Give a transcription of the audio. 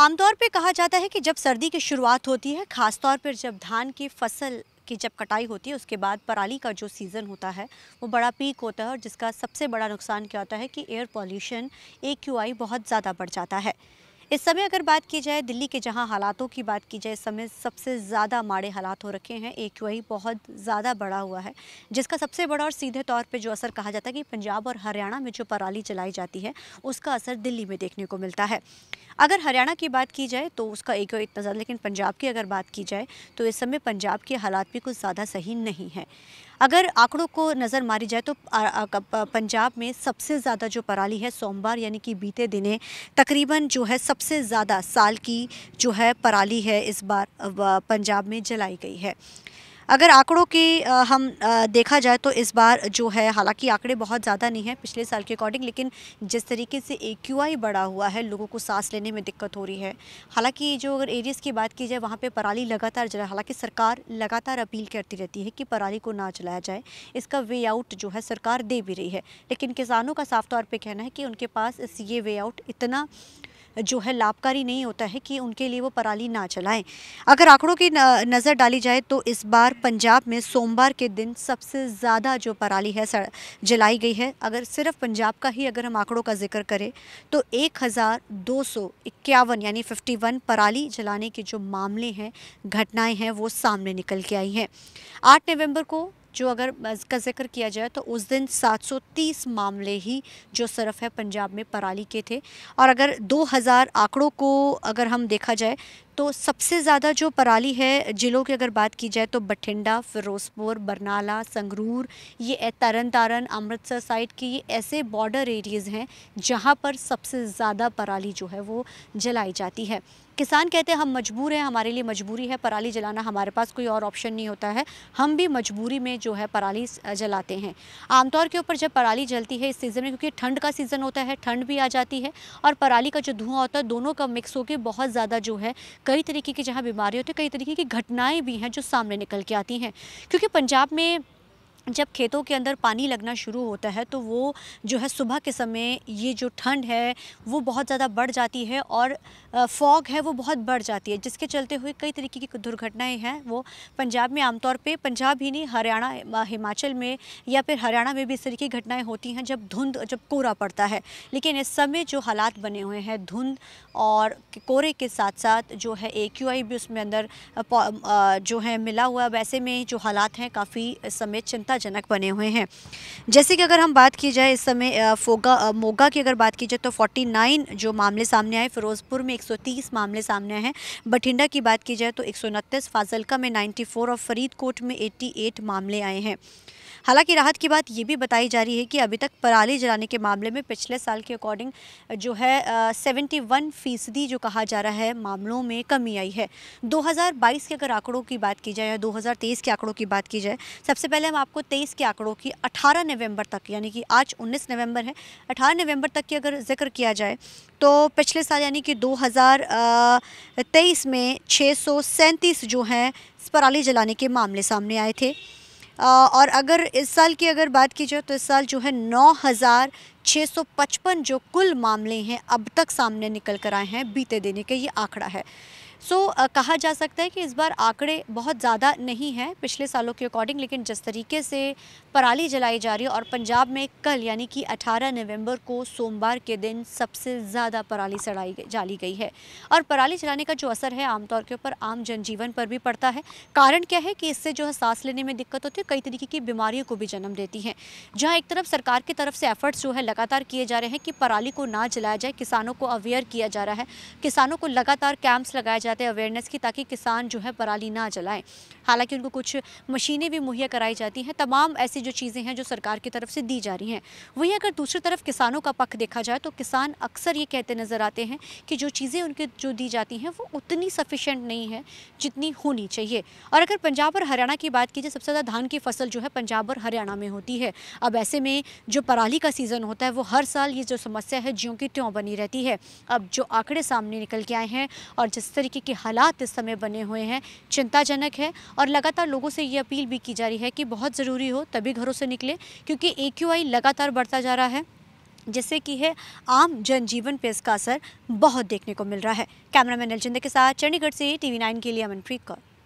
आमतौर पे कहा जाता है कि जब सर्दी की शुरुआत होती है ख़ासतौर पर जब धान की फसल की जब कटाई होती है उसके बाद पराली का जो सीज़न होता है वो बड़ा पीक होता है और जिसका सबसे बड़ा नुकसान क्या होता है कि एयर पॉल्यूशन ए बहुत ज़्यादा बढ़ जाता है इस समय अगर बात की जाए दिल्ली के जहाँ हालातों की बात की जाए इस समय सबसे ज़्यादा माड़े हालात हो रखे हैं एक वही बहुत ज़्यादा बड़ा हुआ है जिसका सबसे बड़ा और सीधे तौर पर जो असर कहा जाता है कि पंजाब और हरियाणा में जो पराली चलाई जाती है उसका असर दिल्ली में देखने को मिलता है अगर हरियाणा की बात की जाए तो उसका एक इतना ज़्यादा लेकिन पंजाब की अगर बात की जाए तो इस समय पंजाब के हालात भी कुछ ज़्यादा सही नहीं है अगर आंकड़ों को नज़र मारी जाए तो पंजाब में सबसे ज़्यादा जो पराली है सोमवार यानी कि बीते दिने तकरीबन जो है सबसे ज़्यादा साल की जो है पराली है इस बार पंजाब में जलाई गई है अगर आंकड़ों की हम देखा जाए तो इस बार जो है हालांकि आंकड़े बहुत ज़्यादा नहीं है पिछले साल के अकॉर्डिंग लेकिन जिस तरीके से ए क्यू आई बढ़ा हुआ है लोगों को सांस लेने में दिक्कत हो रही है हालांकि जो अगर एरियस की बात की जाए वहाँ पर पराली लगातार जला हालांकि सरकार लगातार अपील करती रहती है कि पराली को ना जलाया जाए इसका वे आउट जो है सरकार दे भी रही है लेकिन किसानों का साफ तौर पर कहना है कि उनके पास इस ये वे आउट इतना जो है लाभकारी नहीं होता है कि उनके लिए वो पराली ना चलाएं अगर आंकड़ों की नज़र डाली जाए तो इस बार पंजाब में सोमवार के दिन सबसे ज़्यादा जो पराली है जलाई गई है अगर सिर्फ पंजाब का ही अगर हम आंकड़ों का जिक्र करें तो एक यानी फिफ्टी पराली जलाने के जो मामले हैं घटनाएँ हैं वो सामने निकल के आई हैं आठ नवम्बर को जो अगर का जिक्र किया जाए तो उस दिन 730 मामले ही जो सरफ है पंजाब में पराली के थे और अगर 2000 आंकड़ों को अगर हम देखा जाए तो सबसे ज़्यादा जो पराली है ज़िलों की अगर बात की जाए तो बठिंडा फिरोजपुर बरनाला संगरूर ये तरन तारण अमृतसर साइड के ये ऐसे बॉर्डर एरियाज़ हैं जहाँ पर सबसे ज़्यादा पराली जो है वो जलाई जाती है किसान कहते हैं हम मजबूर हैं हमारे लिए मजबूरी है पराली जलाना हमारे पास कोई और ऑप्शन नहीं होता है हम भी मजबूरी में जो है पराली जलाते हैं आमतौर के ऊपर जब पराली जलती है इस सीज़न में क्योंकि ठंड का सीज़न होता है ठंड भी आ जाती है और पराली का जो धुआं होता है दोनों का मिक्स होकर बहुत ज़्यादा जो है कई तरीके की जहाँ बीमारी होती है कई तरीके की घटनाएं भी हैं जो सामने निकल के आती हैं क्योंकि पंजाब में जब खेतों के अंदर पानी लगना शुरू होता है तो वो जो है सुबह के समय ये जो ठंड है वो बहुत ज़्यादा बढ़ जाती है और फॉग है वो बहुत बढ़ जाती है जिसके चलते हुए कई तरीके की दुर्घटनाएं हैं वो पंजाब में आमतौर पे पंजाब ही नहीं हरियाणा हिमाचल में या फिर हरियाणा में भी इस तरीके की घटनाएँ होती हैं जब धुंध जब कोहरा पड़ता है लेकिन इस समय जो हालात बने हुए हैं धुंध और कोहरे के साथ साथ जो है ए भी उसमें अंदर जो है मिला हुआ वैसे में जो हालात हैं काफ़ी समय चिंता चिंताजनक बने हुए हैं जैसे कि अगर हम बात की जाए इस समय फोगा मोगा की अगर बात की जाए तो 49 जो मामले सामने आए फिरोजपुर में 130 मामले सामने आए हैं बठिंडा की बात की जाए तो एक फाजिलका में 94 और फरीदकोट में 88 मामले आए हैं हालांकि राहत की बात ये भी बताई जा रही है कि अभी तक पराली जलाने के मामले में पिछले साल के अकॉर्डिंग जो है सेवेंटी वन फीसदी जो कहा जा रहा है मामलों में कमी आई है 2022 के अगर आंकड़ों की बात की जाए या 2023 के आंकड़ों की बात की जाए सबसे पहले हम आपको आपको 23 के आंकड़ों की 18 नवंबर तक यानी कि आज 19 नवंबर है 18 नवंबर तक की अगर जिक्र किया जाए तो पिछले साल यानी कि 2023 में छः जो हैं पराली जलाने के मामले सामने आए थे और अगर इस साल की अगर बात की जाए तो इस साल जो है नौ हज़ार 655 जो कुल मामले हैं अब तक सामने निकल कर आए हैं बीते देने का ये आंकड़ा है सो so, uh, कहा जा सकता है कि इस बार आंकड़े बहुत ज़्यादा नहीं हैं पिछले सालों के अकॉर्डिंग लेकिन जिस तरीके से पराली जलाई जा रही है और पंजाब में कल यानी कि 18 नवंबर को सोमवार के दिन सबसे ज़्यादा पराली सड़ाई जाली गई है और पराली जलाने का जो असर है आमतौर के ऊपर आम जनजीवन पर भी पड़ता है कारण क्या है कि इससे जो है सांस लेने में दिक्कत होती है कई तरीके की बीमारियों को भी जन्म देती हैं जहाँ एक तरफ सरकार की तरफ से एफर्ट्स जो है लगातार किए जा रहे हैं कि पराली को ना जलाया जाए किसानों को अवेयर किया जा रहा है किसानों को लगातार कैंप्स लगाए जा जाते हैं अवेयरनेस की ताकि किसान जो है पराली ना जलाएं हालांकि उनको कुछ मशीनें भी मुहैया कराई जाती हैं तमाम ऐसी जो चीज़ें हैं जो सरकार की तरफ से दी जा रही हैं वहीं अगर दूसरी तरफ किसानों का पक्ष देखा जाए तो किसान अक्सर ये कहते नज़र आते हैं कि जो चीज़ें उनके जो दी जाती हैं वो उतनी सफिशेंट नहीं है जितनी होनी चाहिए और अगर पंजाब और हरियाणा की बात की जाए सबसे ज़्यादा धान की फसल जो है पंजाब और हरियाणा में होती है अब ऐसे में जो पराली का सीज़न होता है वो हर साल ये जो समस्या है ज्यों की त्यों बनी रहती है अब जो आंकड़े सामने निकल के आए हैं और जिस तरीके तरीके के हालात इस समय बने हुए हैं चिंताजनक है और लगातार लोगों से ये अपील भी की जा रही है कि बहुत ज़रूरी हो तभी घरों से निकले क्योंकि ए लगातार बढ़ता जा रहा है जिससे कि है आम जनजीवन पे इसका असर बहुत देखने को मिल रहा है कैमरामैन मैन के साथ चंडीगढ़ से टीवी नाइन के लिए अमनप्रीत कौर